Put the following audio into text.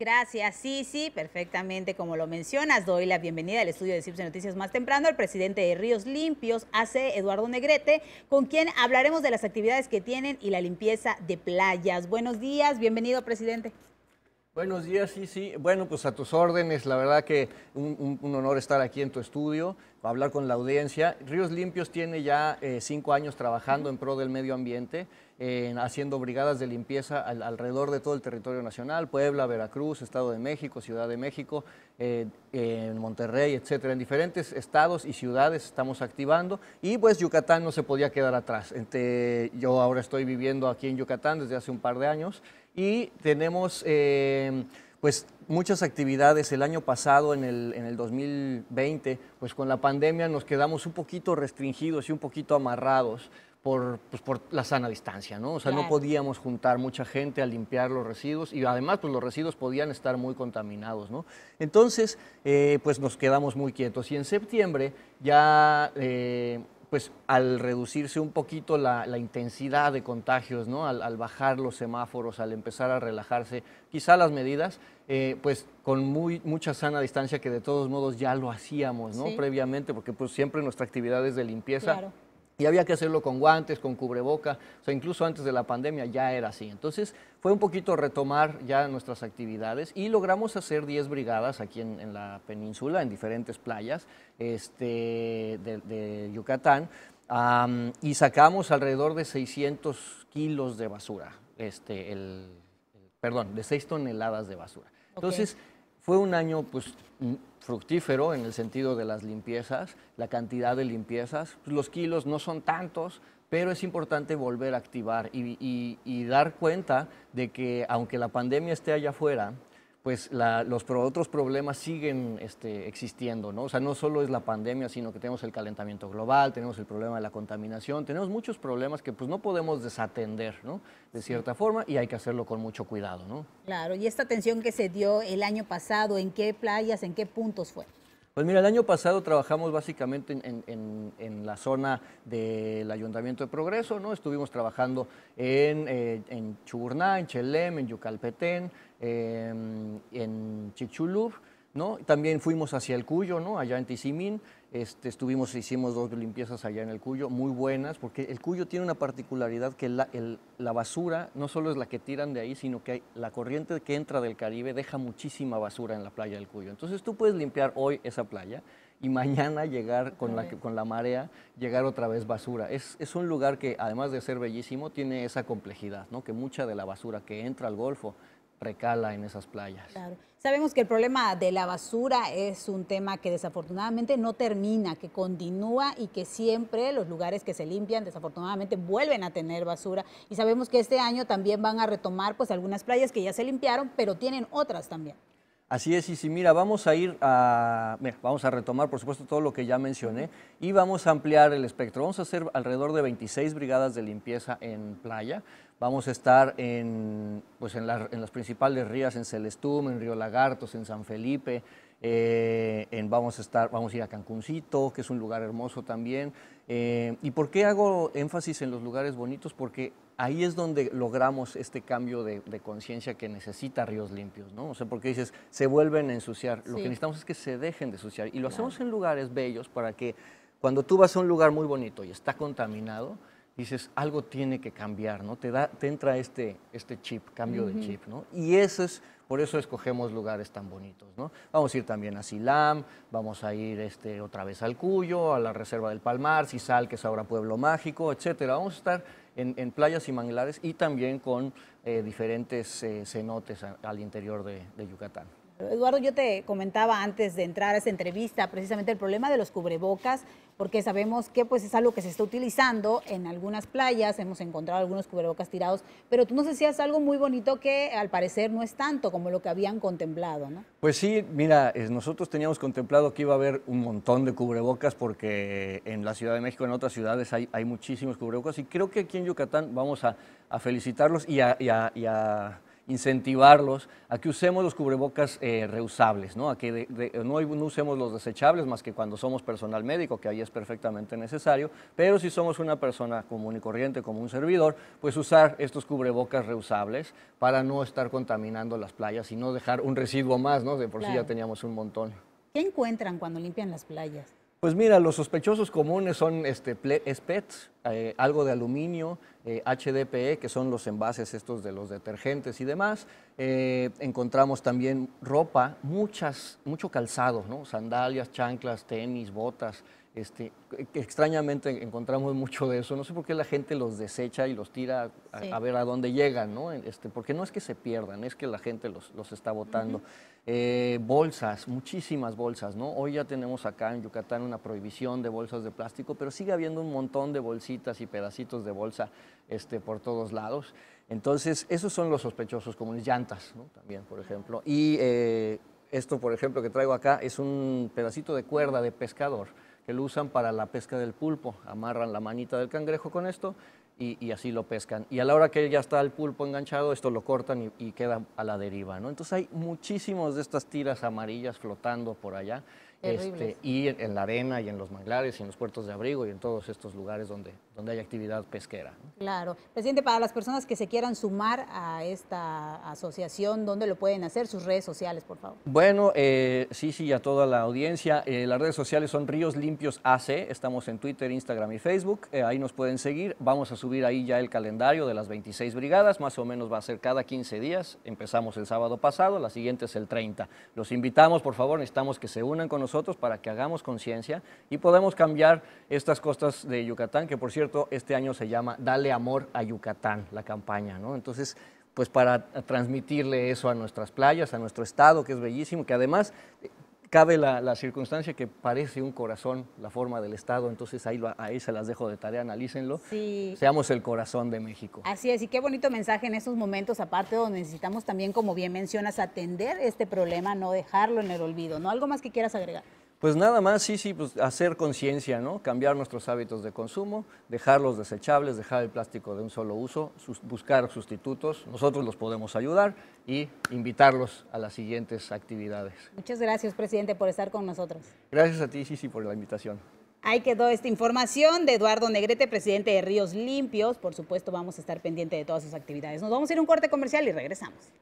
Gracias, sí, sí, perfectamente como lo mencionas. Doy la bienvenida al estudio de CIPS Noticias más temprano el presidente de Ríos Limpios, AC Eduardo Negrete, con quien hablaremos de las actividades que tienen y la limpieza de playas. Buenos días, bienvenido, presidente. Buenos días, sí, sí. Bueno, pues a tus órdenes, la verdad que un, honor estar aquí en tu estudio, hablar con la audiencia. Ríos Limpios tiene ya eh, cinco años trabajando en pro del medio ambiente haciendo brigadas de limpieza alrededor de todo el territorio nacional, Puebla, Veracruz, Estado de México, Ciudad de México, eh, Monterrey, etcétera. En diferentes estados y ciudades estamos activando y pues Yucatán no se podía quedar atrás. yo ahora estoy viviendo aquí en Yucatán desde hace un par de años y tenemos eh, pues muchas actividades. El año pasado, en el, en el 2020, pues con la pandemia nos quedamos un poquito restringidos y un poquito amarrados. Pues, por, la sana distancia, ¿no? O sea, no podíamos juntar mucha gente a limpiar los residuos y además, pues los residuos podían estar muy contaminados, ¿no? Entonces, eh, pues nos quedamos muy quietos y en septiembre ya... Eh, pues al reducirse un poquito la, intensidad de contagios, ¿no? Al, bajar los semáforos, al empezar a relajarse, quizá las medidas, eh, pues con muy, mucha sana distancia que de todos modos ya lo hacíamos, ¿no? Previamente, porque pues siempre nuestra actividad es de limpieza. Y había que hacerlo con guantes, con cubreboca, o sea, incluso antes de la pandemia ya era así. Entonces fue un poquito retomar ya nuestras actividades y logramos hacer 10 brigadas aquí en, la península, en diferentes playas este, de, Yucatán, y sacamos alrededor de 600 kilos de basura, este, el, perdón, de 6 toneladas de basura. Entonces fue un año pues fructífero en el sentido de las limpiezas, la cantidad de limpiezas. Pues, los kilos no son tantos, pero es importante volver a activar y, dar cuenta de que aunque la pandemia esté allá afuera, pues los otros problemas siguen este, existiendo, ¿no? O sea, no solo es la pandemia, sino que tenemos el calentamiento global, tenemos el problema de la contaminación, tenemos muchos problemas que pues no podemos desatender, ¿no? De cierta forma, y hay que hacerlo con mucho cuidado, ¿no? Claro, y esta atención que se dio el año pasado, ¿en qué playas, en qué puntos fue? Pues mira, el año pasado trabajamos básicamente en, la zona del Ayuntamiento de Progreso, ¿no? Estuvimos trabajando en, eh, en Chuburná, en Chelem, en Yucalpetén, Em, en Chichulub, ¿no? También fuimos hacia el Cuyo, ¿no? Allá en Tizimín, este, estuvimos, hicimos dos limpiezas allá en el Cuyo, muy buenas, porque el Cuyo tiene una particularidad que la, la basura no solo es la que tiran de ahí, sino que la corriente que entra del Caribe deja muchísima basura en la playa del Cuyo. Entonces tú puedes limpiar hoy esa playa, y mañana llegar con la, con la marea, llegar otra vez basura. Es, es, un lugar que, además de ser bellísimo, tiene esa complejidad, ¿no? que mucha de la basura que entra al Golfo recala en esas playas. Claro. Sabemos que el problema de la basura es un tema que desafortunadamente no termina, que continúa y que siempre los lugares que se limpian desafortunadamente vuelven a tener basura. Y sabemos que este año también van a retomar pues algunas playas que ya se limpiaron, pero tienen otras también. Así es, y si mira, vamos a ir a, mira, vamos a retomar, por supuesto, todo lo que ya mencioné y vamos a ampliar el espectro. Vamos a hacer alrededor de 26 brigadas de limpieza en playa. Vamos a estar en, pues en, las principales rías, en Celestum, en Río Lagartos, en San Felipe. Eh, vamos, a estar, vamos a ir a Cancuncito, que es un lugar hermoso también. Eh, ¿Y por qué hago énfasis en los lugares bonitos? Porque ahí es donde logramos este cambio de, conciencia que necesita Ríos Limpios, ¿no? O sea, porque dices, se vuelven a ensuciar. Lo que necesitamos es que se dejen de ensuciar. Y lo hacemos en lugares bellos para que cuando tú vas a un lugar muy bonito y está contaminado, dices, algo tiene que cambiar, ¿no? Te, da, te entra este, este chip, cambio de chip, ¿no? Y eso es, por eso escogemos lugares tan bonitos, ¿no? Vamos a ir también a Silam, vamos a ir este, otra vez al Cuyo, a la Reserva del Palmar, Cisal, que es ahora Pueblo Mágico, etcétera. Vamos a estar en, playas y manglares y también con eh, diferentes eh, cenotes al interior de Yucatán. Eduardo, yo te comentaba antes de entrar a esa entrevista precisamente el problema de los cubrebocas, porque sabemos que pues es algo que se está utilizando en algunas playas, hemos encontrado algunos cubrebocas tirados, pero tú nos decías algo muy bonito que al parecer no es tanto como lo que habían contemplado, ¿no? Pues sí, mira, nosotros teníamos contemplado que iba a haber un montón de cubrebocas porque en la Ciudad de México, en otras ciudades hay, hay muchísimos cubrebocas y creo que aquí en Yucatán vamos a, felicitarlos y a incentivarlos a que usemos los cubrebocas eh, reusables, ¿no? a que no, usemos los desechables más que cuando somos personal médico, que ahí es perfectamente necesario, pero si somos una persona común y corriente como un servidor, pues usar estos cubrebocas reusables para no estar contaminando las playas y no dejar un residuo más, ¿no? de por sí ya teníamos un montón. ¿Qué encuentran cuando limpian las playas? Pues mira, los sospechosos comunes son este, eh, algo de aluminio, HDPE, eh, que son los envases estos de los detergentes y demás. Eh, encontramos también ropa, muchas, mucho calzado, ¿no? sandalias, chanclas, tenis, botas. Este, extrañamente encontramos mucho de eso. No sé por qué la gente los desecha y los tira a, ver a dónde llegan, ¿no? Este, porque no es que se pierdan, es que la gente los, está botando, eh, bolsas, muchísimas bolsas, ¿no? Hoy ya tenemos acá en Yucatán una prohibición de bolsas de plástico, pero sigue habiendo un montón de bolsitas y pedacitos de bolsa este, por todos lados. Entonces, esos son los sospechosos como las llantas, También, por ejemplo. Y eh, esto, por ejemplo, que traigo acá es un pedacito de cuerda de pescador que lo usan para la pesca del pulpo. Amarran la manita del cangrejo con esto y, así lo pescan. Y a la hora que ya está el pulpo enganchado, esto lo cortan y, queda a la deriva. Entonces hay muchísimas de estas tiras amarillas flotando por allá. Este, y en, la arena y en los manglares y en los puertos de abrigo y en todos estos lugares donde, donde hay actividad pesquera. Claro. Presidente, para las personas que se quieran sumar a esta asociación, ¿dónde lo pueden hacer? Sus redes sociales, por favor. Bueno, eh, sí, sí, a toda la audiencia. Eh, las redes sociales son Ríos Limpios AC. Estamos en Twitter, Instagram y Facebook. Eh, ahí nos pueden seguir. Vamos a subir ahí ya el calendario de las 26 brigadas. Más o menos va a ser cada 15 días. Empezamos el sábado pasado. La siguiente es el 30. Los invitamos, por favor. Necesitamos que se unan con nosotros para que hagamos conciencia y podamos cambiar estas costas de Yucatán, que por cierto este año se llama Dale Amor a Yucatán, la campaña, ¿no? Entonces, pues para transmitirle eso a nuestras playas, a nuestro estado, que es bellísimo, que además cabe la, circunstancia que parece un corazón, la forma del Estado, entonces ahí, ahí se las dejo de tarea, analícenlo. Seamos el corazón de México. Así es, y qué bonito mensaje en estos momentos, aparte donde necesitamos también, como bien mencionas, atender este problema, no dejarlo en el olvido, ¿no? ¿Algo más que quieras agregar? Pues nada más, sí, sí, pues hacer conciencia, ¿no? Cambiar nuestros hábitos de consumo, dejarlos desechables, dejar el plástico de un solo uso, buscar sustitutos, nosotros los podemos ayudar y invitarlos a las siguientes actividades. Muchas gracias, presidente, por estar con nosotros. Gracias a ti, sí, sí, por la invitación. Ahí quedó esta información de Eduardo Negrete, presidente de Ríos Limpios. Por supuesto, vamos a estar pendiente de todas sus actividades. Nos vamos a ir a un corte comercial y regresamos.